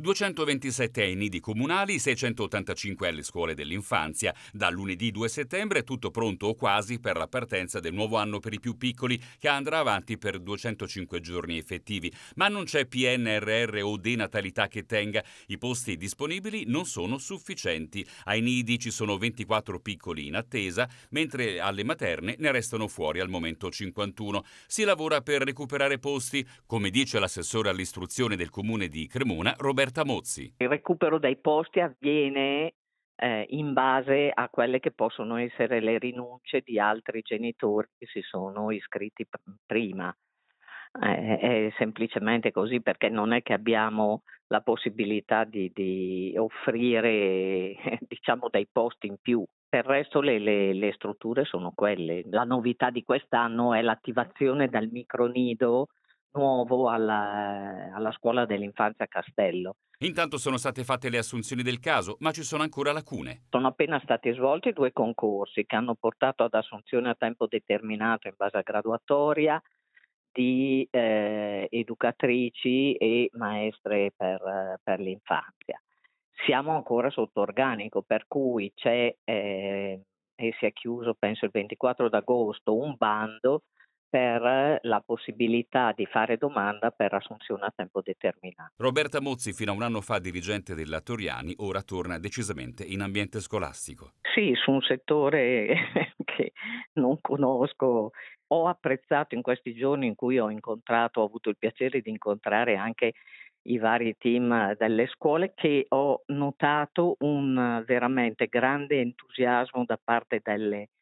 227 ai nidi comunali, 685 alle scuole dell'infanzia. Da lunedì 2 settembre è tutto pronto o quasi per la partenza del nuovo anno per i più piccoli che andrà avanti per 205 giorni effettivi. Ma non c'è PNRR o denatalità che tenga. I posti disponibili non sono sufficienti. Ai nidi ci sono 24 piccoli in attesa, mentre alle materne ne restano fuori al momento 51. Si lavora per recuperare posti, come dice l'assessore all'istruzione del comune di Cremona, Roberto Bertamozzi. Il recupero dei posti avviene eh, in base a quelle che possono essere le rinunce di altri genitori che si sono iscritti p- prima. Eh, è semplicemente così perché non è che abbiamo la possibilità di, di offrire diciamo, dei posti in più. Per il resto le, le, le strutture sono quelle. La novità di quest'anno è l'attivazione dal micronido nuovo alla, alla scuola dell'infanzia Castello. Intanto sono state fatte le assunzioni del caso, ma ci sono ancora lacune. Sono appena stati svolti due concorsi che hanno portato ad assunzione a tempo determinato in base a graduatoria di eh, educatrici e maestre per, per, l'infanzia. Siamo ancora sotto organico, per cui c'è eh, e si è chiuso penso il 24 d'agosto un bando per la possibilità di fare domanda per assunzione a tempo determinato. Roberta Mozzi, fino a un anno fa dirigente della Toriani, ora torna decisamente in ambiente scolastico. Sì, su un settore che non conosco. Ho apprezzato in questi giorni in cui ho incontrato, ho avuto il piacere di incontrare anche i vari team delle scuole che ho notato un veramente grande entusiasmo da parte delle scuole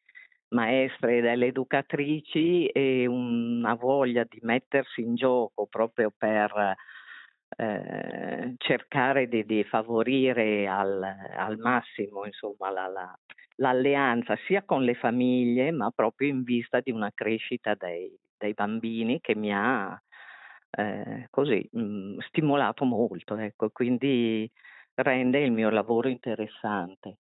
maestre e dalle educatrici e una voglia di mettersi in gioco proprio per eh, cercare di, di favorire al, al massimo insomma, la, la, l'alleanza sia con le famiglie ma proprio in vista di una crescita dei, dei bambini che mi ha eh, così mh, mm, stimolato molto ecco quindi rende il mio lavoro interessante